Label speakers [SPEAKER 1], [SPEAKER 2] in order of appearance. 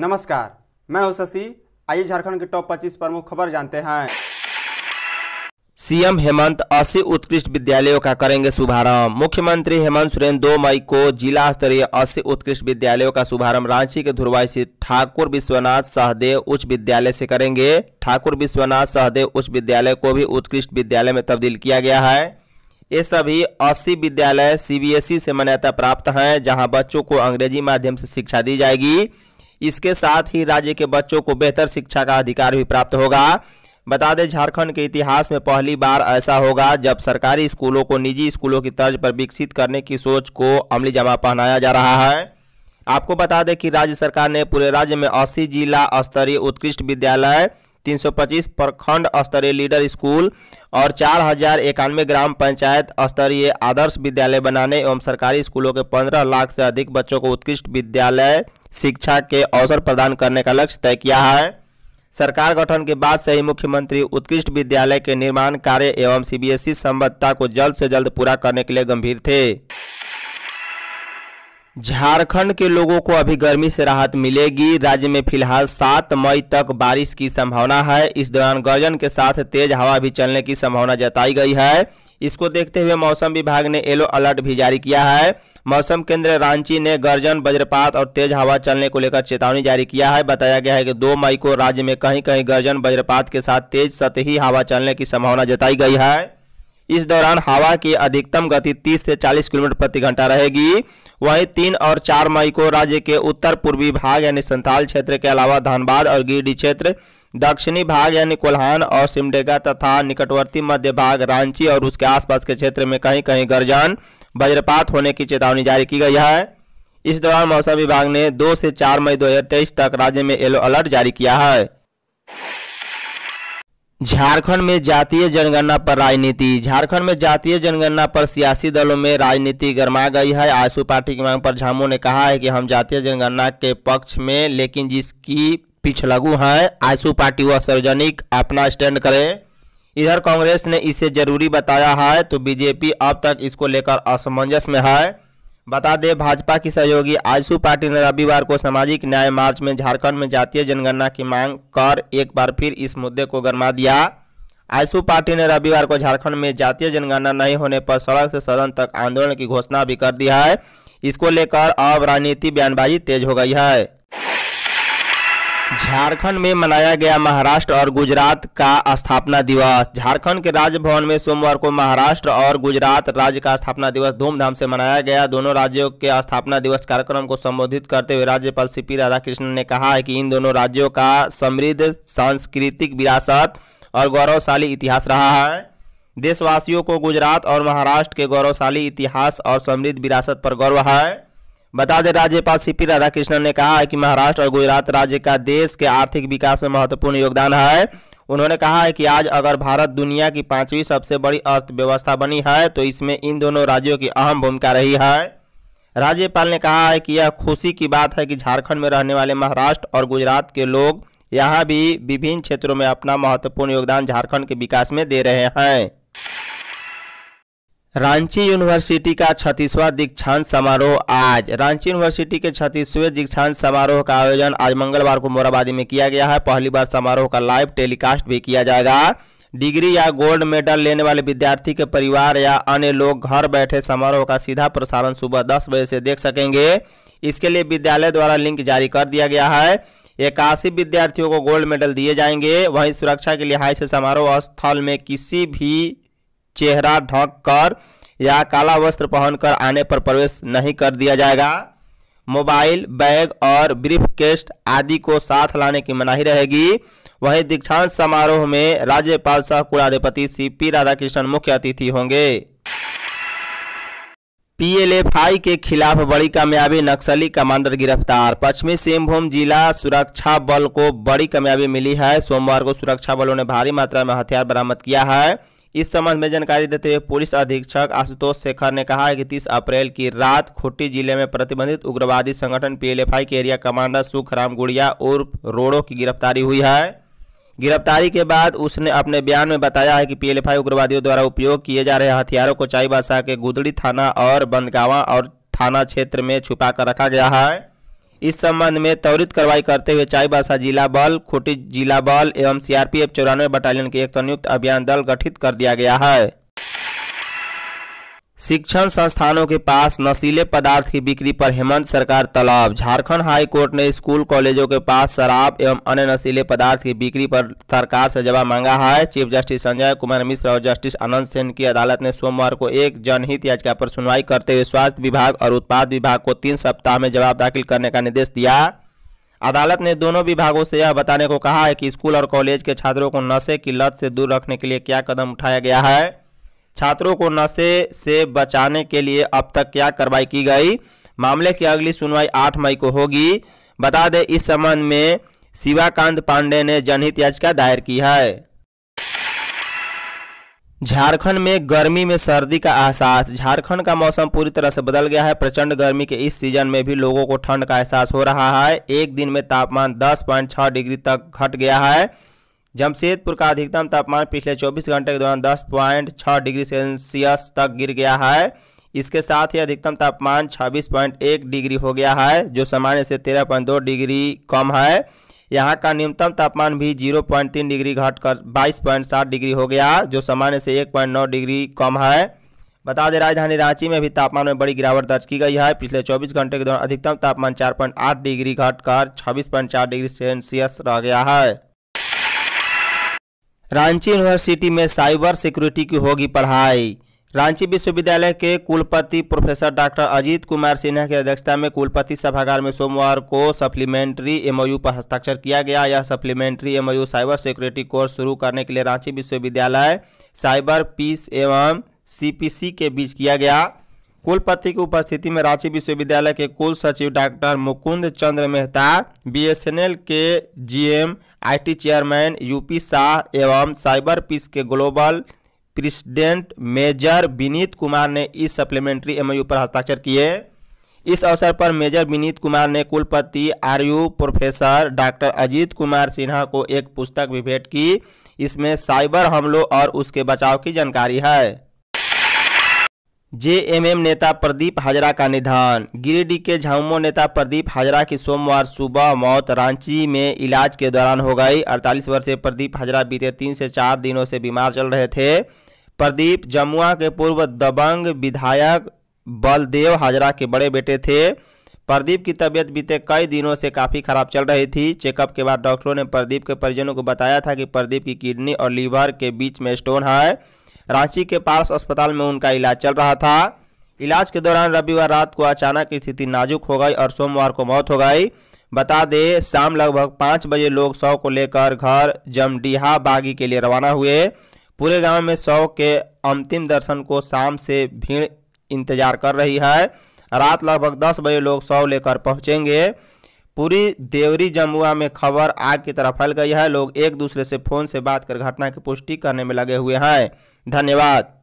[SPEAKER 1] नमस्कार मैं हूं शशि आइए झारखंड के टॉप 25 प्रमुख खबर जानते हैं सीएम हेमंत अस्सी उत्कृष्ट विद्यालयों का करेंगे शुभारंभ मुख्यमंत्री हेमंत सोरेन दो मई को जिला स्तरीय अस्सी उत्कृष्ट विद्यालयों का शुभारंभ रांची के धुरवाई स्थित ठाकुर विश्वनाथ सहदेव उच्च विद्यालय से करेंगे ठाकुर विश्वनाथ सहदेव उच्च विद्यालय को भी उत्कृष्ट विद्यालय में तब्दील किया गया है ये सभी अस्सी विद्यालय सी से मान्यता प्राप्त हैं जहाँ बच्चों को अंग्रेजी माध्यम से शिक्षा दी जाएगी इसके साथ ही राज्य के बच्चों को बेहतर शिक्षा का अधिकार भी प्राप्त होगा बता दें झारखंड के इतिहास में पहली बार ऐसा होगा जब सरकारी स्कूलों को निजी स्कूलों की तर्ज पर विकसित करने की सोच को अमली जमा पहनाया जा रहा है आपको बता दें कि राज्य सरकार ने पूरे राज्य में अस्सी जिला स्तरीय उत्कृष्ट विद्यालय 325 प्रखंड स्तरीय लीडर स्कूल और चार हजार इक्यानवे ग्राम पंचायत स्तरीय आदर्श विद्यालय बनाने एवं सरकारी स्कूलों के 15 लाख से अधिक बच्चों को उत्कृष्ट विद्यालय शिक्षा के अवसर प्रदान करने का लक्ष्य तय किया है सरकार गठन के बाद से ही मुख्यमंत्री उत्कृष्ट विद्यालय के निर्माण कार्य एवं सीबीएसई संबद्धता को जल्द से जल्द पूरा करने के लिए गंभीर थे झारखंड के लोगों को अभी गर्मी से राहत मिलेगी राज्य में फिलहाल 7 मई तक बारिश की संभावना है इस दौरान गर्जन के साथ तेज हवा भी चलने की संभावना जताई गई है इसको देखते हुए मौसम विभाग ने येलो अलर्ट भी जारी किया है मौसम केंद्र रांची ने गर्जन वज्रपात और तेज हवा चलने को लेकर चेतावनी जारी किया है बताया गया है कि 2 मई को राज्य में कहीं कहीं गर्जन वज्रपात के साथ तेज सतही हवा चलने की संभावना जताई गई है इस दौरान हवा की अधिकतम गति 30 से 40 किलोमीटर प्रति घंटा रहेगी वहीं तीन और चार मई को राज्य के उत्तर पूर्वी भाग यानी संथाल क्षेत्र के अलावा धनबाद और गिरडीह क्षेत्र दक्षिणी भाग यानी कोल्हान और सिमडेगा तथा निकटवर्ती मध्य भाग रांची और उसके आसपास के क्षेत्र में कहीं कहीं गर्जन वज्रपात होने की चेतावनी जारी की गई है इस दौरान मौसम विभाग ने दो से चार मई 2023 तक राज्य में येलो अलर्ट जारी किया है झारखंड में जातीय जनगणना पर राजनीति झारखंड में जातीय जनगणना पर सियासी दलों में राजनीति गर्मा गई है आशु पार्टी की मांग पर झामू ने कहा है कि हम जातीय जनगणना के पक्ष में लेकिन जिसकी पिच लागू हैं आंसू पार्टी व सार्वजनिक अपना स्टैंड करें इधर कांग्रेस ने इसे जरूरी बताया है तो बीजेपी अब तक इसको लेकर असमंजस में है बता दें भाजपा की सहयोगी आजसू पार्टी ने रविवार को सामाजिक न्याय मार्च में झारखंड में जातीय जनगणना की मांग कर एक बार फिर इस मुद्दे को गरमा दिया आजसू पार्टी ने रविवार को झारखंड में जातीय जनगणना नहीं होने पर सड़क से सदन तक आंदोलन की घोषणा भी कर दी है इसको लेकर अब राजनीति बयानबाजी तेज हो गई है झारखंड में मनाया गया महाराष्ट्र और गुजरात का स्थापना दिवस झारखंड के राजभवन में सोमवार को महाराष्ट्र और गुजरात राज्य का स्थापना दिवस धूमधाम से मनाया गया दोनों राज्यों के स्थापना दिवस कार्यक्रम को संबोधित करते हुए राज्यपाल सी पी राधाकृष्णन ने कहा है कि इन दोनों राज्यों का समृद्ध सांस्कृतिक विरासत और गौरवशाली इतिहास रहा है देशवासियों को गुजरात और महाराष्ट्र के गौरवशाली इतिहास और समृद्ध विरासत पर गौरव है बता दें राज्यपाल सी पी राधाकृष्णन ने कहा है कि महाराष्ट्र और गुजरात राज्य का देश के आर्थिक विकास में महत्वपूर्ण योगदान है उन्होंने कहा है कि आज अगर भारत दुनिया की पांचवी सबसे बड़ी अर्थव्यवस्था बनी है तो इसमें इन दोनों राज्यों की अहम भूमिका रही है राज्यपाल ने कहा है कि यह खुशी की बात है कि झारखंड में रहने वाले महाराष्ट्र और गुजरात के लोग यहाँ भी विभिन्न क्षेत्रों में अपना महत्वपूर्ण योगदान झारखंड के विकास में दे रहे हैं रांची यूनिवर्सिटी का छत्तीसवां दीक्षांत समारोह आज रांची यूनिवर्सिटी के छत्तीसवें दीक्षांत समारोह का आयोजन आज मंगलवार को मोराबादी में किया गया है पहली बार समारोह का लाइव टेलीकास्ट भी किया जाएगा डिग्री या गोल्ड मेडल लेने वाले विद्यार्थी के परिवार या अन्य लोग घर बैठे समारोह का सीधा प्रसारण सुबह दस बजे से देख सकेंगे इसके लिए विद्यालय द्वारा लिंक जारी कर दिया गया है इक्यासी विद्यार्थियों को गोल्ड मेडल दिए जाएंगे वहीं सुरक्षा के लिहाज से समारोह स्थल में किसी भी चेहरा ढक कर या काला वस्त्र पहनकर आने पर प्रवेश नहीं कर दिया जाएगा मोबाइल बैग और ब्रीफ केस्ट आदि को साथ लाने की मनाही रहेगी वहीं दीक्षांत समारोह में राज्यपाल सह कुलाधिपति सी पी राधाकृष्णन मुख्य अतिथि होंगे पीएलएफआई के खिलाफ बड़ी कामयाबी नक्सली कमांडर गिरफ्तार पश्चिमी सिंहभूम जिला सुरक्षा बल को बड़ी कामयाबी मिली है सोमवार को सुरक्षा बलों ने भारी मात्रा में हथियार बरामद किया है इस संबंध में जानकारी देते हुए पुलिस अधीक्षक आशुतोष शेखर ने कहा है कि 30 अप्रैल की रात खुट्टी जिले में प्रतिबंधित उग्रवादी संगठन पीएलएफआई के एरिया कमांडर सुखराम गुड़िया उर्फ रोड़ो की गिरफ्तारी हुई है गिरफ्तारी के बाद उसने अपने बयान में बताया है कि पीएलएफआई उग्रवादियों द्वारा उपयोग किए जा रहे हथियारों को चाईबासा के गुदड़ी थाना और बंदगावा और थाना क्षेत्र में छुपा कर रखा गया है इस संबंध में त्वरित कार्रवाई करते हुए चाईबासा जिला बल खूटी जिला बल एवं सीआरपीएफ चौरानवे बटालियन के एक संयुक्त अभियान दल गठित कर दिया गया है शिक्षण संस्थानों के पास नशीले पदार्थ की बिक्री पर हेमंत सरकार तलब झारखंड हाई कोर्ट ने स्कूल कॉलेजों के पास शराब एवं अन्य नशीले पदार्थ की बिक्री पर सरकार से जवाब मांगा है चीफ जस्टिस संजय कुमार मिश्र और जस्टिस अनंत सेन की अदालत ने सोमवार को एक जनहित याचिका पर सुनवाई करते हुए स्वास्थ्य विभाग और उत्पाद विभाग को तीन सप्ताह में जवाब दाखिल करने का निर्देश दिया अदालत ने दोनों विभागों से यह बताने को कहा है कि स्कूल और कॉलेज के छात्रों को नशे की लत से दूर रखने के लिए क्या कदम उठाया गया है छात्रों को नशे से बचाने के लिए अब तक क्या कार्रवाई की गई मामले की अगली सुनवाई आठ मई को होगी बता दें इस संबंध में शिवाकांत पांडे ने जनहित याचिका दायर की है झारखंड में गर्मी में सर्दी का एहसास झारखंड का मौसम पूरी तरह से बदल गया है प्रचंड गर्मी के इस सीजन में भी लोगों को ठंड का एहसास हो रहा है एक दिन में तापमान 10.6 डिग्री तक घट गया है जमशेदपुर का अधिकतम तापमान पिछले 24 घंटे के दौरान 10.6 डिग्री सेल्सियस तक गिर गया है इसके साथ ही अधिकतम तापमान 26.1 डिग्री हो गया है जो सामान्य से 13.2 डिग्री कम है यहाँ का न्यूनतम तापमान भी 0.3 डिग्री घटकर 22.7 डिग्री हो गया जो सामान्य से 1.9 डिग्री कम है बता दें राजधानी रांची में भी तापमान में बड़ी गिरावट दर्ज की गई है पिछले 24 घंटे के दौरान अधिकतम तापमान 4.8 डिग्री घटकर 26.4 डिग्री सेल्सियस रह गया है रांची यूनिवर्सिटी में साइबर सिक्योरिटी की होगी पढ़ाई रांची विश्वविद्यालय के कुलपति प्रोफेसर डॉक्टर अजीत कुमार सिन्हा की अध्यक्षता में कुलपति सभागार में सोमवार को सप्लीमेंट्री एमओयू पर हस्ताक्षर किया गया यह supplementary MOU cyber security course शुरू करने के लिए रांची विश्वविद्यालय साइबर पीस एवं सीपीसी के बीच किया गया कुलपति की उपस्थिति में रांची विश्वविद्यालय के कुल सचिव डॉक्टर मुकुंद चंद्र मेहता बीएसएनएल के GM IT chairman UP Shah एवं साइबर पीस के global president major Vineet Kumar ने इस सप्लीमेंट्री एमओयू पर हस्ताक्षर किए इस अवसर पर मेजर विनीत कुमार ने कुलपति RU professor doctor Ajit Kumar Sinha को एक पुस्तक भी भेंट की इसमें साइबर हमलों और उसके बचाव की जानकारी है जेएमएम नेता प्रदीप हाजरा का निधन गिरिडीह के झामुमो नेता प्रदीप हाजरा की सोमवार सुबह मौत रांची में इलाज के दौरान हो गई 48 वर्षीय प्रदीप हाजरा बीते तीन से चार दिनों से बीमार चल रहे थे प्रदीप जमुआ के पूर्व दबंग विधायक बलदेव हाजरा के बड़े बेटे थे प्रदीप की तबीयत बीते कई दिनों से काफ़ी खराब चल रही थी चेकअप के बाद डॉक्टरों ने प्रदीप के परिजनों को बताया था कि प्रदीप की किडनी और लीवर के बीच में स्टोन है रांची के पास अस्पताल में उनका इलाज चल रहा था इलाज के दौरान रविवार रात को अचानक स्थिति नाजुक हो गई और सोमवार को मौत हो गई बता दें शाम लगभग पाँच बजे लोग शव को लेकर घर जमडीहा बागी के लिए रवाना हुए पूरे गांव में शव के अंतिम दर्शन को शाम से भीड़ इंतजार कर रही है रात लगभग दस बजे लोग शव लेकर पहुंचेंगे पूरी देवरी जमुआ में खबर आग की तरह फैल गई है लोग एक दूसरे से फ़ोन से बात कर घटना की पुष्टि करने में लगे हुए हैं धन्यवाद